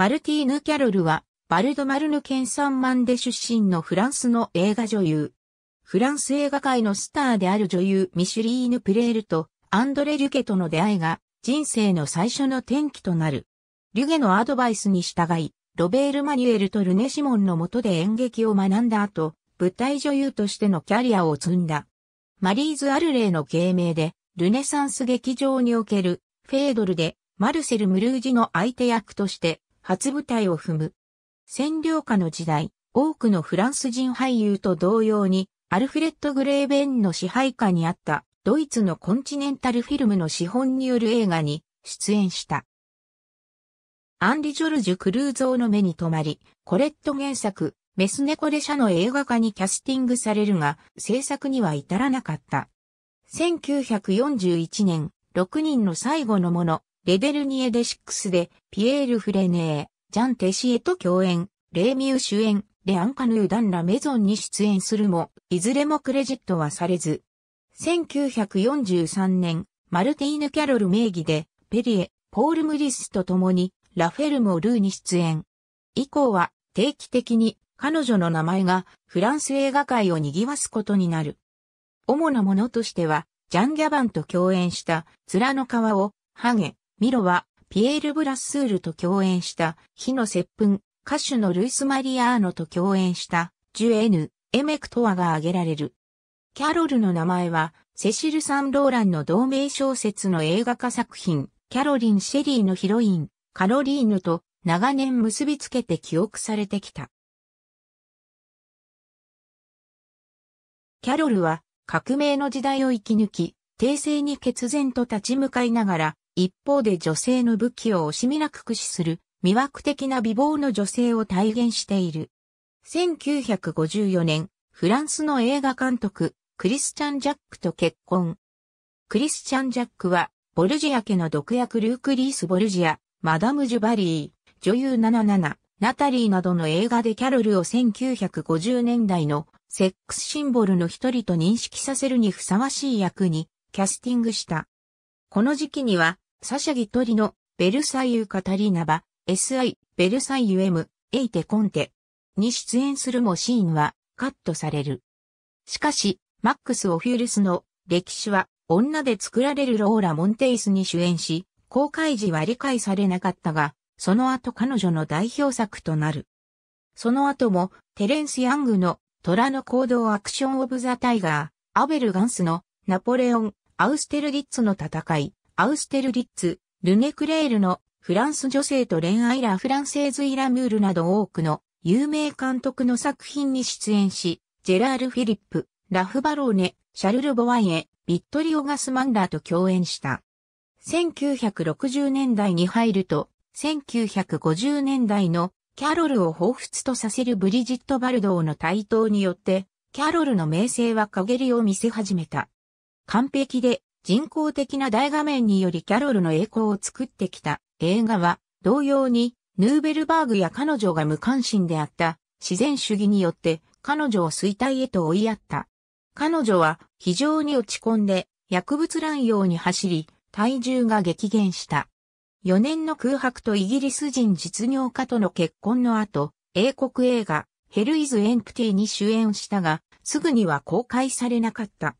マルティーヌ・キャロルは、バルドマルヌ県産マンで出身のフランスの映画女優。フランス映画界のスターである女優ミシュリーヌ・プレールとアンドレ・リュケとの出会いが人生の最初の転機となる。リュゲのアドバイスに従い、ロベール・マニュエルとルネ・シモンの下で演劇を学んだ後、舞台女優としてのキャリアを積んだ。マリーズ・アルレイの芸名で、ルネサンス劇場における、フェードルで、マルセル・ムルージの相手役として、初舞台を踏む。占領下の時代、多くのフランス人俳優と同様に、アルフレッド・グレーベンの支配下にあったドイツのコンチネンタルフィルムの資本による映画に出演した。アンリ・ジョルジュ・クルーゾーの目に留まり、コレット原作、メスネコレ社の映画化にキャスティングされるが、制作には至らなかった。1941年、6人の最後のもの、レデルニエ・デ・シックスで、ピエール・フレネー、ジャン・テシエと共演、レーミュー主演、レ・アンカヌー・ダン・ラ・メゾンに出演するも、いずれもクレジットはされず。1943年、マルティーヌ・キャロル名義で、ペリエ、ポール・ムリスと共に、ラフェルモ・ルーに出演。以降は、定期的に、彼女の名前が、フランス映画界を賑わすことになる。主なものとしては、ジャン・ギャバンと共演した、面の皮を、ハゲ、ミロは、ピエール・ブラッスールと共演した、火の接吻、歌手のルイス・マリアーノと共演した、ジュエヌ・エメクトアが挙げられる。キャロルの名前は、セシル・サンローランの同名小説の映画化作品、キャロリン・シェリーのヒロイン、カロリーヌと長年結びつけて記憶されてきた。キャロルは革命の時代を生き抜き、帝政に決然と立ち向かいながら、一方で女性の武器を惜しみなく駆使する魅惑的な美貌の女性を体現している。1954年、フランスの映画監督、クリスチャン・ジャックと結婚。クリスチャン・ジャックは、ボルジア家の毒薬ルーク・リース・ボルジア、マダム・ジュバリー、女優77、ナタリーなどの映画でキャロルを1950年代のセックスシンボルの一人と認識させるにふさわしい役にキャスティングした。この時期にはサシャギトリの、ベルサイユカタリーナバ、SI、ベルサイユ M、エイテコンテに出演するもシーンはカットされる。しかし、マックス・オフュールスの歴史は女で作られるローラ・モンテイスに主演し、公開時は理解されなかったが、その後彼女の代表作となる。その後も、テレンス・ヤングの虎の行動アクション・オブ・ザ・タイガー、アベル・ガンスのナポレオン・アウステルギッツの戦い、アウステルリッツ、ルネクレールのフランス女性と恋愛ラ・フランセーズ・イ・ラムールなど多くの有名監督の作品に出演し、ジェラール・フィリップ、ラフ・バローネ、シャルル・ボワイエ、ビットリオ・ガスマンダーと共演した。1960年代に入ると、1950年代のキャロルを彷彿とさせるブリジット・バルドーの台頭によって、キャロルの名声は陰りを見せ始めた。完璧で人工的な大画面によりキャロルの栄光を作ってきた映画は、同様に、ヌーベルバーグや彼女が無関心であった自然主義によって彼女を衰退へと追いやった。彼女は非常に落ち込んで薬物乱用に走り体重が激減した。4年の空白とイギリス人実業家との結婚の後、英国映画ヘルイズ・エンプティに主演したが、すぐには公開されなかった。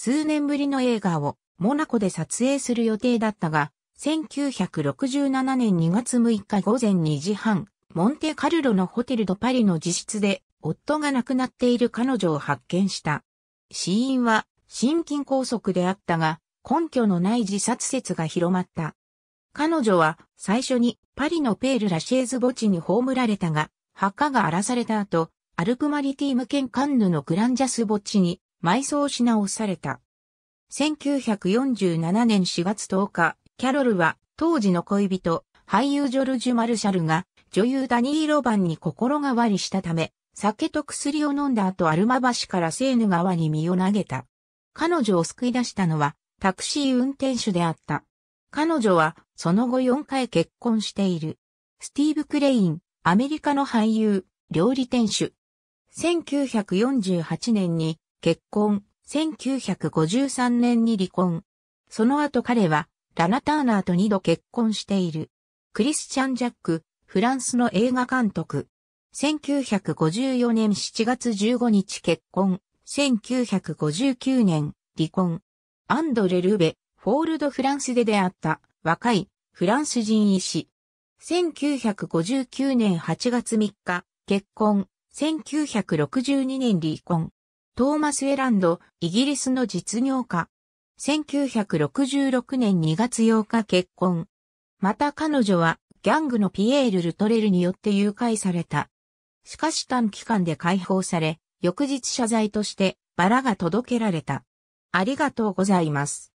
数年ぶりの映画をモナコで撮影する予定だったが、1967年2月6日午前2時半、モンテカルロのホテルドパリの自室で、夫が亡くなっている彼女を発見した。死因は心筋梗塞であったが、根拠のない自殺説が広まった。彼女は最初にパリのペール・ラシェーズ墓地に葬られたが、墓が荒らされた後、アルプマリティム県カンヌのグランジャス墓地に埋葬し直された。1947年4月10日、キャロルは当時の恋人、俳優ジョルジュ・マルシャルが女優ダニー・ロバンに心変わりしたため、酒と薬を飲んだ後アルマ橋からセーヌ川に身を投げた。彼女を救い出したのはタクシー運転手であった。彼女はその後4回結婚している。スティーブ・クレイン、アメリカの俳優、料理店主。1948年に結婚、1953年に離婚。その後彼は、ラナ・ターナーと二度結婚している。クリスチャン・ジャック、フランスの映画監督。1954年7月15日結婚。1959年、離婚。アンドレ・ルベ、フォールド・フランスで出会った若いフランス人医師。1959年8月3日、結婚。1962年離婚。トーマス・エランド、イギリスの実業家。1966年2月8日結婚。また彼女はギャングのピエール・ルトレルによって誘拐された。しかし短期間で解放され、翌日謝罪としてバラが届けられた。ありがとうございます。